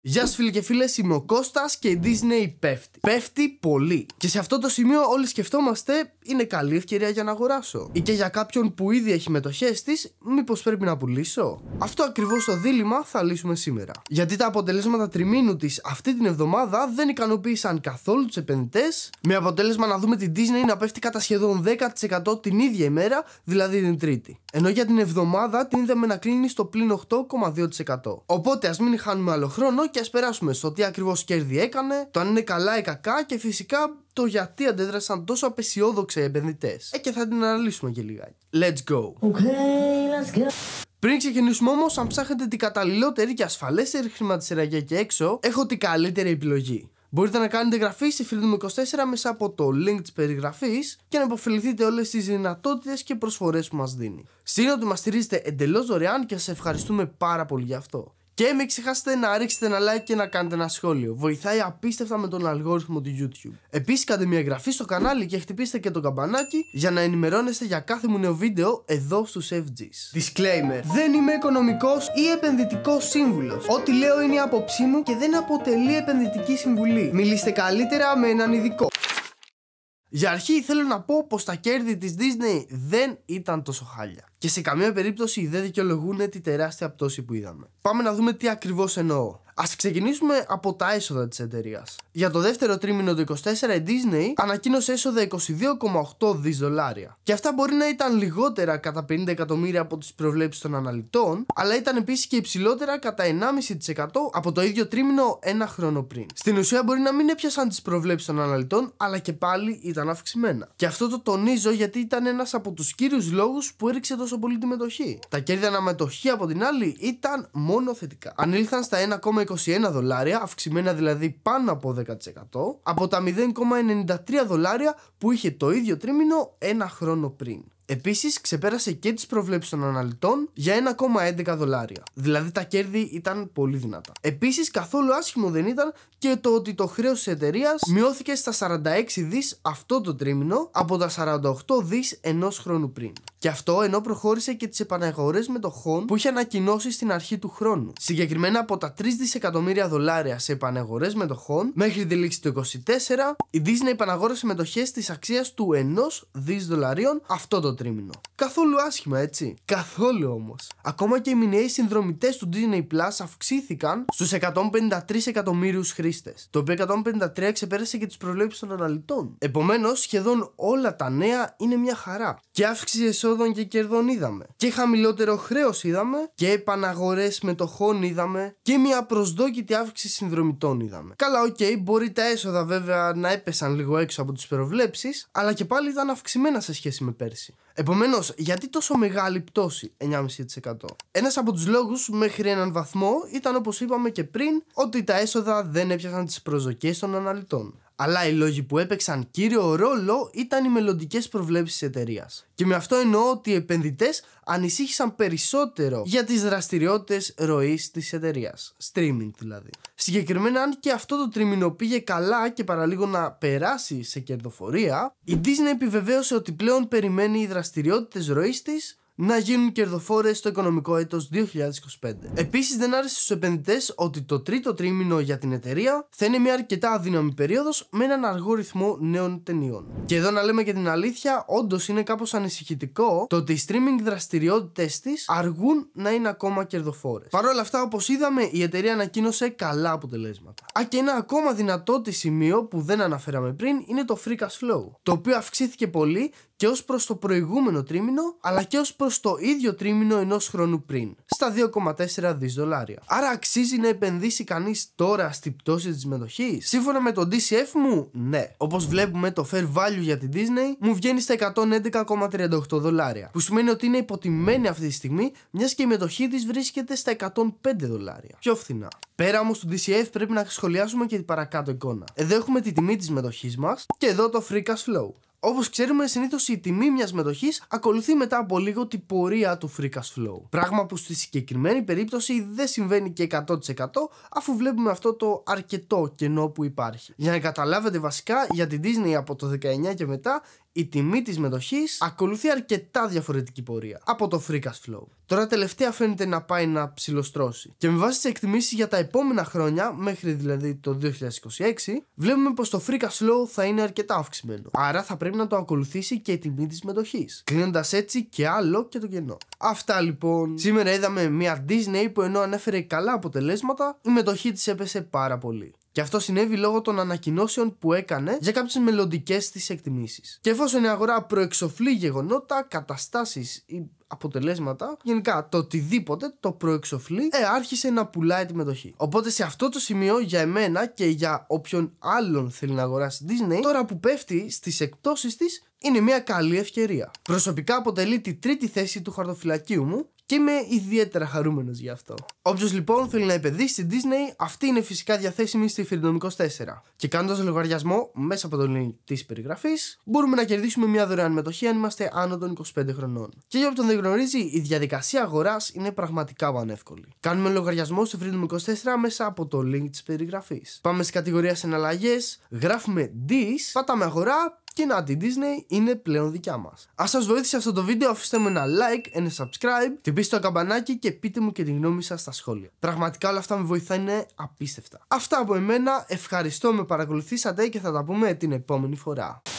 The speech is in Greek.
Γεια σα φίλοι και φίλες, είμαι ο Κώστας και η Disney πέφτει. Πέφτει πολύ. Και σε αυτό το σημείο όλοι σκεφτόμαστε, είναι καλή ευκαιρία για να αγοράσω. Ή και για κάποιον που ήδη έχει μετοχές της, μήπως πρέπει να πουλήσω. Αυτό ακριβώς το δίλημα θα λύσουμε σήμερα. Γιατί τα αποτελέσματα τριμήνου της αυτή την εβδομάδα δεν ικανοποίησαν καθόλου τους επενδυτές, με αποτέλεσμα να δούμε την Disney να πέφτει κατά σχεδόν 10% την ίδια ημέρα, δηλαδή την Τρίτη ενώ για την εβδομάδα την είδαμε να κλείνει στο πλήν 8,2%. Οπότε ας μην χάνουμε άλλο χρόνο και ας περάσουμε στο τι ακριβώς κέρδη έκανε, το αν είναι καλά ή κακά και φυσικά το γιατί αντέδρασαν τόσο απεσιόδοξοι επενδυτές. Ε, και θα την αναλύσουμε και λιγάκι. Let's go. Okay, let's go. Πριν ξεκινήσουμε όμως, αν ψάχνετε την καταλληλότερη και ασφαλέστερη χρηματιστηριακή και έξω, έχω την καλύτερη επιλογή. Μπορείτε να κάνετε εγγραφή στη freedom 24 μέσα από το link της περιγραφής και να υποφεληθείτε όλες τις δυνατότητες και προσφορές που μας δίνει. ότι μας στηρίζετε εντελώς δωρεάν και σας ευχαριστούμε πάρα πολύ γι' αυτό. Και μην ξεχάσετε να ρίξετε ένα like και να κάνετε ένα σχόλιο. Βοηθάει απίστευτα με τον αλγόριθμο του YouTube. Επίσης, κάντε μια εγγραφή στο κανάλι και χτυπήστε και το καμπανάκι για να ενημερώνεστε για κάθε μου νέο βίντεο εδώ στους FGs. Disclaimer: Δεν είμαι οικονομικός ή επενδυτικός σύμβουλος. Ό,τι λέω είναι η άποψή μου και δεν αποτελεί επενδυτική συμβουλή. Μιλήστε καλύτερα με έναν ειδικό. Για αρχή θέλω να πω πως τα κέρδη της Disney δεν ήταν τόσο χάλια και σε καμία περίπτωση δεν δικαιολογούν τη τεράστια πτώση που είδαμε. Πάμε να δούμε τι ακριβώς εννοώ. Ας ξεκινήσουμε από τα έσοδα της εταιρείας. Για το δεύτερο τρίμηνο του 24 η Disney ανακοίνωσε έσοδα 22,8 δι δολάρια. Και αυτά μπορεί να ήταν λιγότερα κατά 50 εκατομμύρια από τις προβλέψεις των αναλυτών, αλλά ήταν επίσης και υψηλότερα κατά 1,5% από το ίδιο τρίμηνο ένα χρόνο πριν. Στην ουσία μπορεί να μην έπιασαν τις προβλέψεις των αναλυτών, αλλά και πάλι ήταν αυξημένα. Και αυτό το τονίζω γιατί ήταν ένας από τους κύριους λόγους που έριξε τόσο πολύ τη μετοχή. Τα κέρδη αναμετοχή από την άλλη ήταν μόνο θετικά. Ανήλθαν στα 1,2. 21 δολάρια, αυξημένα δηλαδή πάνω από 10%, από τα 0,93 δολάρια που είχε το ίδιο τρίμηνο ένα χρόνο πριν. Επίσης ξεπέρασε και τις προβλέψεις των αναλυτών για 1,11 δολάρια. Δηλαδή τα κέρδη ήταν πολύ δυνατά. Επίσης καθόλου άσχημο δεν ήταν και το ότι το χρέος της εταιρείας μειώθηκε στα 46 δις αυτό το τρίμηνο από τα 48 δις ενός χρόνου πριν. Και αυτό ενώ προχώρησε και τις επαναγορές μετοχών που είχε ανακοινώσει στην αρχή του χρόνου. Συγκεκριμένα από τα 3 δισεκατομμύρια δολάρια σε επαναγορές μετοχών, μέχρι τη λήξη του 24, η Disney επαναγόρασε μετοχές της αξίας του 1 δι δολαρίων αυτό το τρίμηνο. Καθόλου άσχημα, έτσι. Καθόλου όμως. Ακόμα και οι μηνιαίοι συνδρομητές του Disney Plus αυξήθηκαν στους 153 εκατομμύριους χρήστες, το οποίο 153 ξεπέρασε και τις προβλέψεις των αναλυτών. Επομένως, σχεδόν όλα τα νέα είναι μια χαρά. Και αύξηση εσόδων και κερδών είδαμε. Και χαμηλότερο χρέος είδαμε. Και επαναγορές μετοχών είδαμε. Και μια προσδόκητη αύξηση συνδρομητών είδαμε. Καλά, οκ, okay, μπορεί τα έσοδα βέβαια να έπεσαν λίγο έξω από τις προβλέψεις, αλλά και πάλι ήταν αυξημένα σε σχέση με πέρσι. Επομένως, γιατί τόσο μεγάλη πτώση 9,5%. Ένας από τους λόγους μέχρι έναν βαθμό ήταν όπως είπαμε και πριν, ότι τα έσοδα δεν έπιασαν τις προσδοκίες των αναλυτών αλλά οι λόγοι που έπαιξαν κύριο ρόλο ήταν οι μελλοντικές προβλέψεις της εταιρείας. Και με αυτό εννοώ ότι οι επενδυτές ανησύχησαν περισσότερο για τις δραστηριότητες ροής της εταιρείας. Streaming δηλαδή. Συγκεκριμένα, αν και αυτό το τρίμηνο πήγε καλά και παραλίγο να περάσει σε κερδοφορία, η Disney επιβεβαίωσε ότι πλέον περιμένει οι δραστηριότητες ροής της να γίνουν κερδοφόρες στο οικονομικό έτος 2025. Επίσης, δεν άρεσε στους επενδυτές ότι το τρίτο τρίμηνο για την εταιρεία θα είναι μια αρκετά αδύναμη περίοδος με έναν αργό ρυθμό νέων ταινιών. Και εδώ να λέμε και την αλήθεια, όντως είναι κάπως ανησυχητικό το ότι οι streaming δραστηριότητες της αργούν να είναι ακόμα κερδοφόρες. Παρ' όλα αυτά όπως είδαμε η εταιρεία ανακοίνωσε καλά αποτελέσματα. Α και ένα ακόμα δυνατό σημείο που δεν αναφέραμε πριν είναι το free cash flow, το οποίο αυξήθηκε πολύ και ως προς το προηγούμενο τρίμηνο αλλά και ως προς το ίδιο τρίμηνο ενός χρόνου πριν στα 2,4 δις δολάρια. Άρα αξίζει να επενδύσει κανείς τώρα στην πτώση της μετοχής. Σύμφωνα με το DCF μου, ναι. όπως βλέπουμε το fair value για την Disney μου βγαίνει στα 111,38 δολάρια που σημαίνει ότι είναι υποτιμένη αυτή τη στιγμή μιας και η μετοχή της βρίσκεται στα 105 δολάρια. Πιο φθηνά. Πέρα όμως του DCF πρέπει να σχολιάσουμε και την παρακάτω εικόνα. Εδώ έχουμε τη τιμή της μετοχής μας και εδώ το free cash flow. Όπως ξέρουμε, συνήθως η τιμή μιας μετοχής ακολουθεί μετά από λίγο την πορεία του free cash flow. Πράγμα που στη συγκεκριμένη περίπτωση δεν συμβαίνει και 100% αφού βλέπουμε αυτό το αρκετό κενό που υπάρχει. Για να καταλάβετε βασικά, για την Disney από το 19 και μετά η τιμή της μετοχής ακολουθεί αρκετά διαφορετική πορεία από το free cash flow. Τώρα τελευταία φαίνεται να πάει να ψηλοστρώσει. Και με βάση τις εκτιμήσεις για τα επόμενα χρόνια, μέχρι δηλαδή το 2026, βλέπουμε πως το free cash flow θα είναι αρκετά αυξημένο. Άρα θα πρέπει να το ακολουθήσει και η τιμή της μετοχής. Κλείνοντας έτσι και άλλο και το κενό. Αυτά λοιπόν. Σήμερα είδαμε μια Disney που ενώ ανέφερε καλά αποτελέσματα, η μετοχή της έπεσε πάρα πολύ. Και αυτό συνέβη λόγω των ανακοινώσεων που έκανε για κάποιες μελλοντικές της εκτιμήσεις. Και εφόσον η αγορά προεξοφλεί γεγονότα, καταστάσεις ή αποτελέσματα, γενικά το οτιδήποτε το προεξοφλεί, ε, άρχισε να πουλάει τη μετοχή. Οπότε σε αυτό το σημείο για εμένα και για όποιον άλλον θέλει να αγοράσει Disney, τώρα που πέφτει στις εκπτώσεις της, είναι μια καλή ευκαιρία. Προσωπικά αποτελεί τη τρίτη θέση του χαρτοφυλακίου μου και είμαι ιδιαίτερα χαρούμενος γι' αυτό. Όποιος λοιπόν θέλει να επενδύσει στην Disney, αυτή είναι φυσικά διαθέσιμη στη Φιρντομικό 4. Και κάνοντας λογαριασμό μέσα από το link της περιγραφής, μπορούμε να κερδίσουμε μια δωρεάν μετοχή αν είμαστε άνω των 25 χρονών. Και για όποιον δεν γνωρίζει, η διαδικασία αγοράς είναι πραγματικά πανεύκολη. Κάνουμε λογαριασμό στη Freedom 24 μέσα από το link της περιγραφής. Πάμε στη κατηγορία συναλλαγές, γράφουμε DIS, πατάμε αγορά και να τη Disney είναι πλέον δικιά μας. Αν σας βοήθησε αυτό το βίντεο, αφήστε μου ένα like, ένα subscribe, τυπήστε το καμπανάκι και πείτε μου και τη γνώμη σας στα σχόλια. Πραγματικά όλα αυτά με βοηθάνε απίστευτα. Αυτά από εμένα, ευχαριστώ με παρακολουθήσατε και θα τα πούμε την επόμενη φορά.